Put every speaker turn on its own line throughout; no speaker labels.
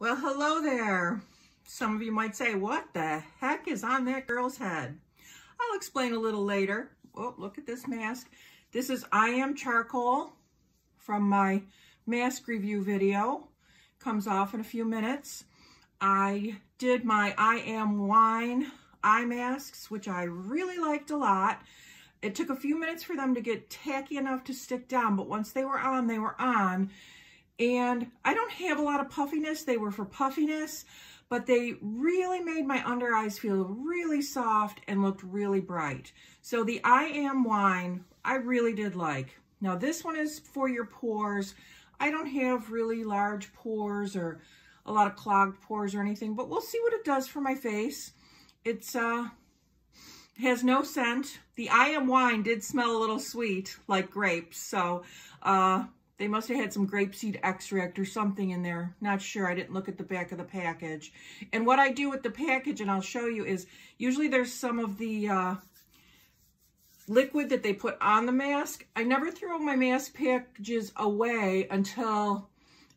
Well, hello there. Some of you might say, what the heck is on that girl's head? I'll explain a little later. Oh, look at this mask. This is I Am Charcoal from my mask review video. Comes off in a few minutes. I did my I Am Wine eye masks, which I really liked a lot. It took a few minutes for them to get tacky enough to stick down, but once they were on, they were on. And I don't have a lot of puffiness. They were for puffiness, but they really made my under eyes feel really soft and looked really bright. So the I Am Wine, I really did like. Now this one is for your pores. I don't have really large pores or a lot of clogged pores or anything, but we'll see what it does for my face. It's uh has no scent. The I Am Wine did smell a little sweet, like grapes, so uh, they must have had some grapeseed extract or something in there. Not sure. I didn't look at the back of the package. And what I do with the package, and I'll show you, is usually there's some of the uh, liquid that they put on the mask. I never throw my mask packages away until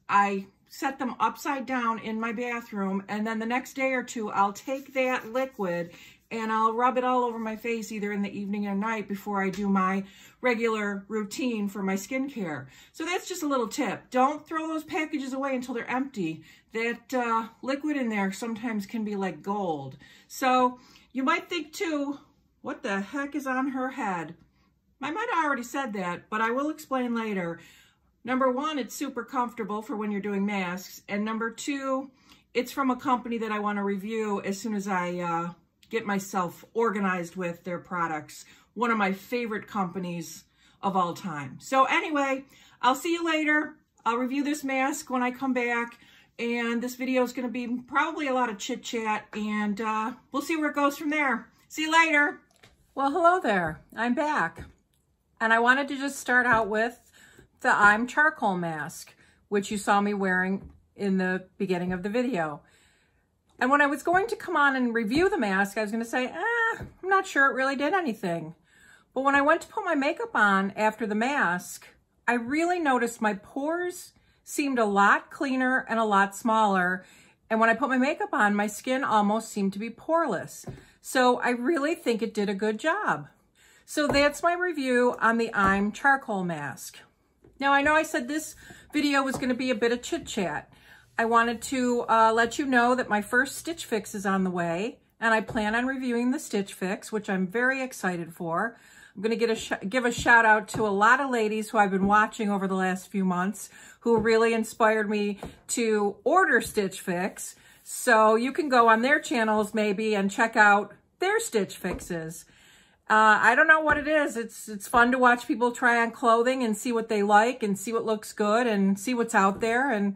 I set them upside down in my bathroom. And then the next day or two, I'll take that liquid and I'll rub it all over my face either in the evening or night before I do my regular routine for my skincare. So that's just a little tip. Don't throw those packages away until they're empty. That uh, liquid in there sometimes can be like gold. So you might think too, what the heck is on her head? I might have already said that, but I will explain later. Number one, it's super comfortable for when you're doing masks. And number two, it's from a company that I want to review as soon as I uh, get myself organized with their products. One of my favorite companies of all time. So anyway, I'll see you later. I'll review this mask when I come back. And this video is going to be probably a lot of chit chat and uh, we'll see where it goes from there. See you later. Well, hello there. I'm back. And I wanted to just start out with the I'm charcoal mask, which you saw me wearing in the beginning of the video. And when I was going to come on and review the mask, I was going to say, ah, I'm not sure it really did anything. But when I went to put my makeup on after the mask, I really noticed my pores seemed a lot cleaner and a lot smaller. And when I put my makeup on, my skin almost seemed to be poreless. So I really think it did a good job. So that's my review on the I'm Charcoal Mask. Now I know I said this video was gonna be a bit of chit chat, I wanted to uh, let you know that my first Stitch Fix is on the way, and I plan on reviewing the Stitch Fix, which I'm very excited for. I'm going to a give a shout out to a lot of ladies who I've been watching over the last few months who really inspired me to order Stitch Fix. So you can go on their channels maybe and check out their Stitch Fixes. Uh, I don't know what it is. It's it's fun to watch people try on clothing and see what they like and see what looks good and see what's out there. And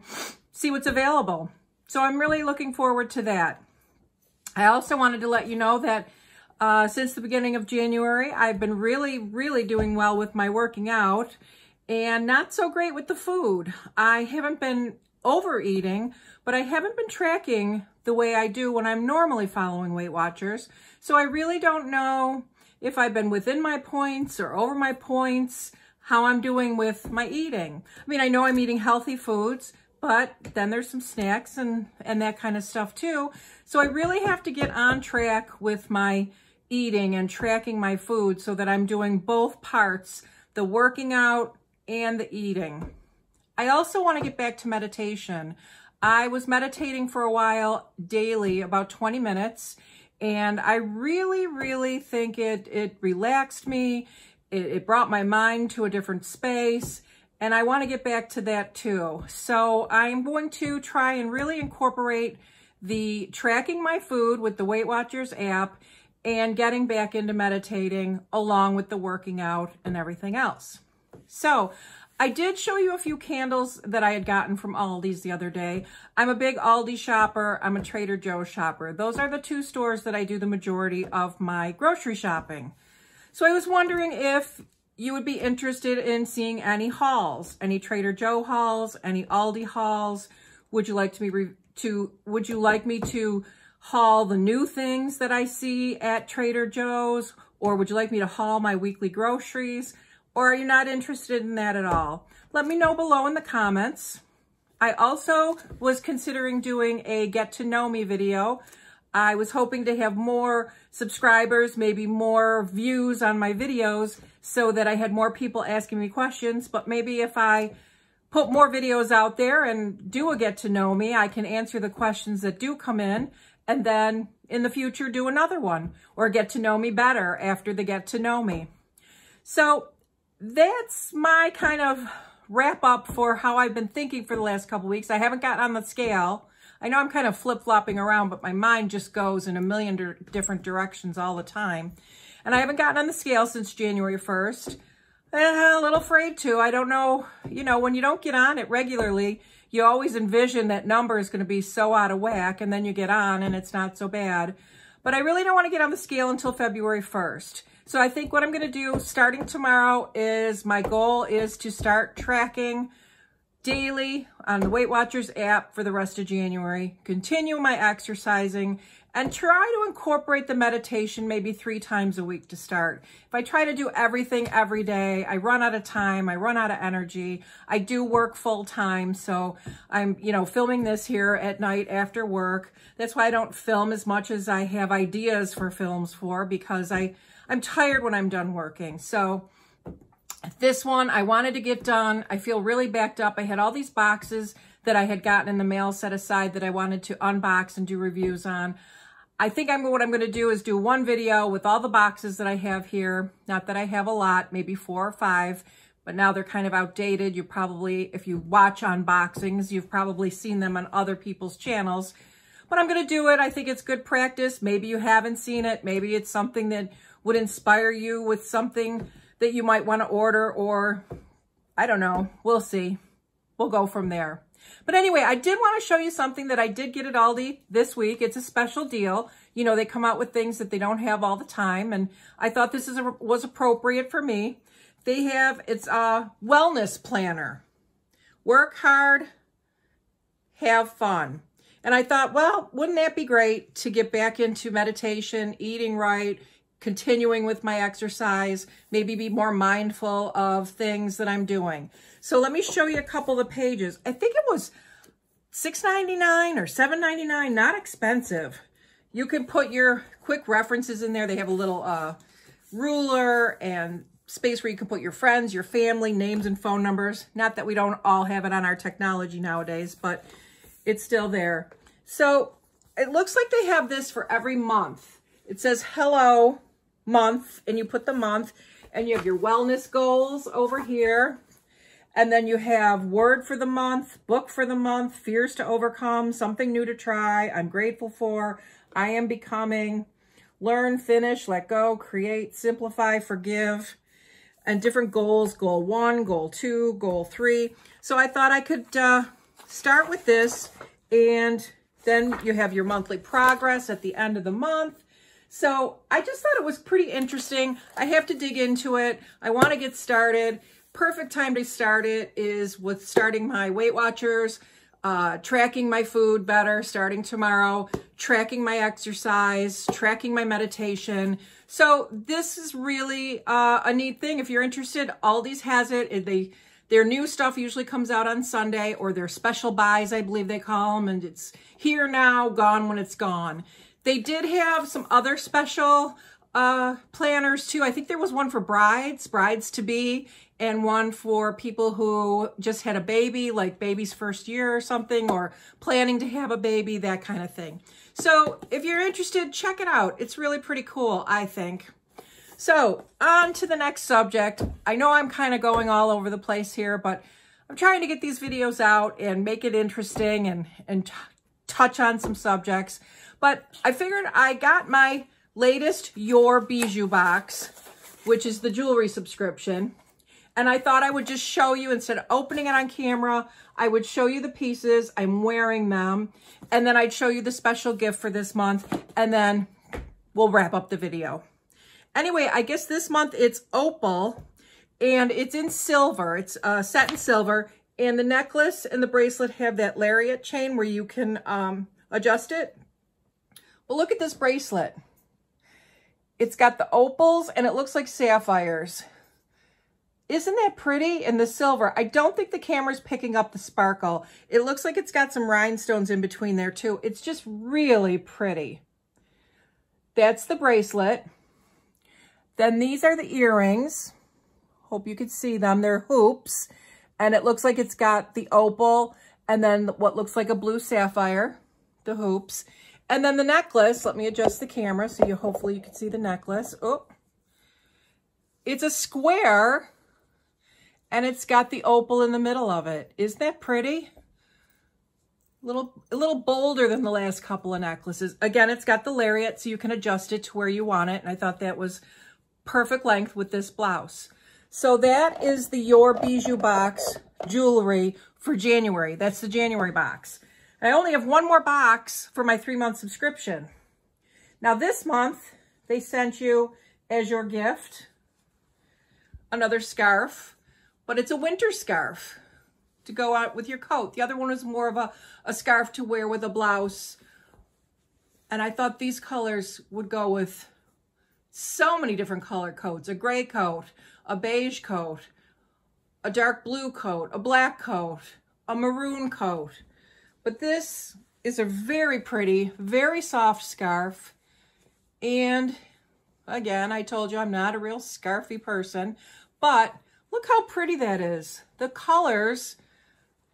see what's available. So I'm really looking forward to that. I also wanted to let you know that uh, since the beginning of January, I've been really, really doing well with my working out and not so great with the food. I haven't been overeating, but I haven't been tracking the way I do when I'm normally following Weight Watchers. So I really don't know if I've been within my points or over my points, how I'm doing with my eating. I mean, I know I'm eating healthy foods, but then there's some snacks and, and that kind of stuff too. So I really have to get on track with my eating and tracking my food so that I'm doing both parts, the working out and the eating. I also want to get back to meditation. I was meditating for a while daily, about 20 minutes, and I really, really think it, it relaxed me. It, it brought my mind to a different space. And I want to get back to that too. So I'm going to try and really incorporate the tracking my food with the Weight Watchers app and getting back into meditating along with the working out and everything else. So I did show you a few candles that I had gotten from Aldi's the other day. I'm a big Aldi shopper. I'm a Trader Joe's shopper. Those are the two stores that I do the majority of my grocery shopping. So I was wondering if you would be interested in seeing any hauls, any Trader Joe hauls, any Aldi hauls. Would you like to be to would you like me to haul the new things that I see at Trader Joe's or would you like me to haul my weekly groceries or are you not interested in that at all? Let me know below in the comments. I also was considering doing a get to know me video. I was hoping to have more subscribers, maybe more views on my videos so that I had more people asking me questions. But maybe if I put more videos out there and do a get to know me, I can answer the questions that do come in and then in the future do another one or get to know me better after the get to know me. So that's my kind of wrap up for how I've been thinking for the last couple weeks. I haven't gotten on the scale. I know I'm kind of flip-flopping around, but my mind just goes in a million different directions all the time. And I haven't gotten on the scale since January 1st. Eh, a little afraid to. I don't know. You know, when you don't get on it regularly, you always envision that number is going to be so out of whack. And then you get on and it's not so bad. But I really don't want to get on the scale until February 1st. So I think what I'm going to do starting tomorrow is my goal is to start tracking daily on the Weight Watchers app for the rest of January, continue my exercising, and try to incorporate the meditation maybe three times a week to start. If I try to do everything every day, I run out of time, I run out of energy. I do work full time, so I'm, you know, filming this here at night after work. That's why I don't film as much as I have ideas for films for because I, I'm tired when I'm done working. So this one I wanted to get done. I feel really backed up. I had all these boxes that I had gotten in the mail set aside that I wanted to unbox and do reviews on. I think I'm what I'm going to do is do one video with all the boxes that I have here. Not that I have a lot, maybe four or five, but now they're kind of outdated. You probably, if you watch unboxings, you've probably seen them on other people's channels. But I'm going to do it. I think it's good practice. Maybe you haven't seen it. Maybe it's something that would inspire you with something that you might want to order or I don't know. We'll see we'll go from there. But anyway, I did want to show you something that I did get at Aldi this week. It's a special deal. You know, they come out with things that they don't have all the time. And I thought this is a, was appropriate for me. They have, it's a wellness planner. Work hard, have fun. And I thought, well, wouldn't that be great to get back into meditation, eating right, continuing with my exercise, maybe be more mindful of things that I'm doing. So let me show you a couple of the pages. I think it was $6.99 or $7.99, not expensive. You can put your quick references in there. They have a little uh, ruler and space where you can put your friends, your family, names and phone numbers. Not that we don't all have it on our technology nowadays, but it's still there. So it looks like they have this for every month. It says, hello, month and you put the month and you have your wellness goals over here. And then you have word for the month, book for the month, fears to overcome, something new to try, I'm grateful for, I am becoming, learn, finish, let go, create, simplify, forgive, and different goals, goal one, goal two, goal three. So I thought I could uh, start with this and then you have your monthly progress at the end of the month. So I just thought it was pretty interesting. I have to dig into it. I want to get started. Perfect time to start it is with starting my Weight Watchers, uh, tracking my food better starting tomorrow, tracking my exercise, tracking my meditation. So this is really uh, a neat thing. If you're interested, Aldi's has it. They their new stuff usually comes out on Sunday or their special buys, I believe they call them, and it's here now, gone when it's gone. They did have some other special uh, planners too. I think there was one for brides, brides to be, and one for people who just had a baby, like baby's first year or something, or planning to have a baby, that kind of thing. So if you're interested, check it out. It's really pretty cool, I think. So on to the next subject. I know I'm kind of going all over the place here, but I'm trying to get these videos out and make it interesting and, and touch on some subjects. But I figured I got my latest Your Bijou box, which is the jewelry subscription. And I thought I would just show you, instead of opening it on camera, I would show you the pieces. I'm wearing them. And then I'd show you the special gift for this month. And then we'll wrap up the video. Anyway, I guess this month it's opal and it's in silver. It's uh, set in silver. And the necklace and the bracelet have that lariat chain where you can um, adjust it. But look at this bracelet. It's got the opals and it looks like sapphires. Isn't that pretty? And the silver. I don't think the camera's picking up the sparkle. It looks like it's got some rhinestones in between there too. It's just really pretty. That's the bracelet. Then these are the earrings. Hope you could see them. They're hoops. And it looks like it's got the opal and then what looks like a blue sapphire, the hoops. And then the necklace, let me adjust the camera so you hopefully you can see the necklace. Oh, it's a square and it's got the opal in the middle of it. Isn't that pretty? A little, a little bolder than the last couple of necklaces. Again, it's got the lariat so you can adjust it to where you want it. And I thought that was perfect length with this blouse. So that is the Your Bijou Box jewelry for January. That's the January box. I only have one more box for my three-month subscription. Now this month, they sent you as your gift another scarf, but it's a winter scarf to go out with your coat. The other one was more of a, a scarf to wear with a blouse. And I thought these colors would go with so many different color coats: A gray coat, a beige coat, a dark blue coat, a black coat, a maroon coat. But this is a very pretty, very soft scarf. And again, I told you I'm not a real scarfy person, but look how pretty that is. The colors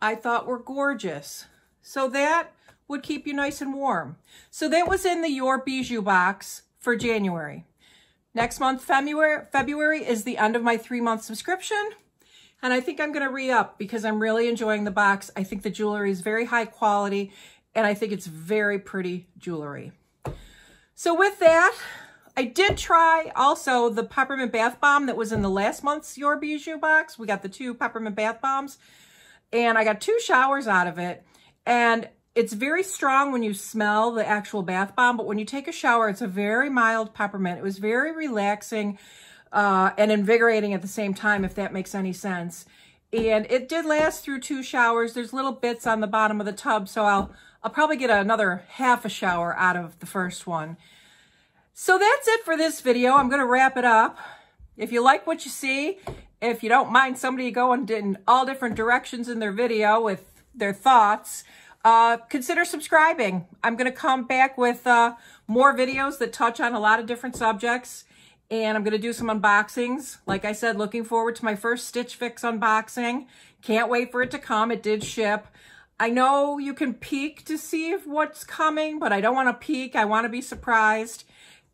I thought were gorgeous. So that would keep you nice and warm. So that was in the Your Bijou box for January. Next month, February, February is the end of my three-month subscription. And I think I'm going to re-up because I'm really enjoying the box. I think the jewelry is very high quality and I think it's very pretty jewelry. So with that, I did try also the peppermint bath bomb that was in the last month's Your Bijou box. We got the two peppermint bath bombs and I got two showers out of it. And it's very strong when you smell the actual bath bomb, but when you take a shower, it's a very mild peppermint. It was very relaxing uh, and invigorating at the same time, if that makes any sense. And it did last through two showers. There's little bits on the bottom of the tub, so I'll, I'll probably get another half a shower out of the first one. So that's it for this video. I'm going to wrap it up. If you like what you see, if you don't mind somebody going in all different directions in their video with their thoughts, uh, consider subscribing. I'm going to come back with uh, more videos that touch on a lot of different subjects and I'm going to do some unboxings. Like I said, looking forward to my first Stitch Fix unboxing. Can't wait for it to come. It did ship. I know you can peek to see what's coming, but I don't want to peek. I want to be surprised.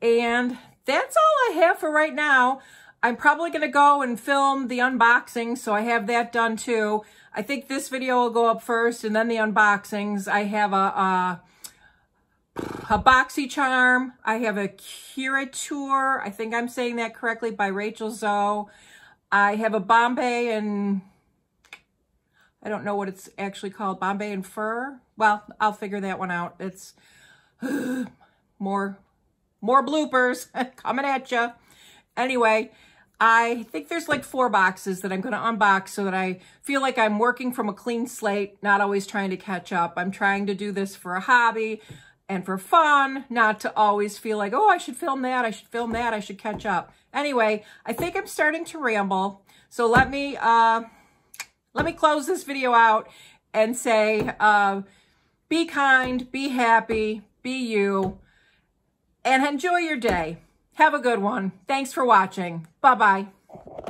And that's all I have for right now. I'm probably going to go and film the unboxing, so I have that done too. I think this video will go up first and then the unboxings. I have a a boxy charm. I have a curature I think I'm saying that correctly by Rachel Zoe. I have a Bombay and I don't know what it's actually called. Bombay and fur. Well, I'll figure that one out. It's uh, more, more bloopers coming at you. Anyway, I think there's like four boxes that I'm going to unbox so that I feel like I'm working from a clean slate, not always trying to catch up. I'm trying to do this for a hobby and for fun, not to always feel like, oh, I should film that, I should film that, I should catch up. Anyway, I think I'm starting to ramble. So let me, uh, let me close this video out and say, uh, be kind, be happy, be you, and enjoy your day. Have a good one. Thanks for watching. Bye-bye.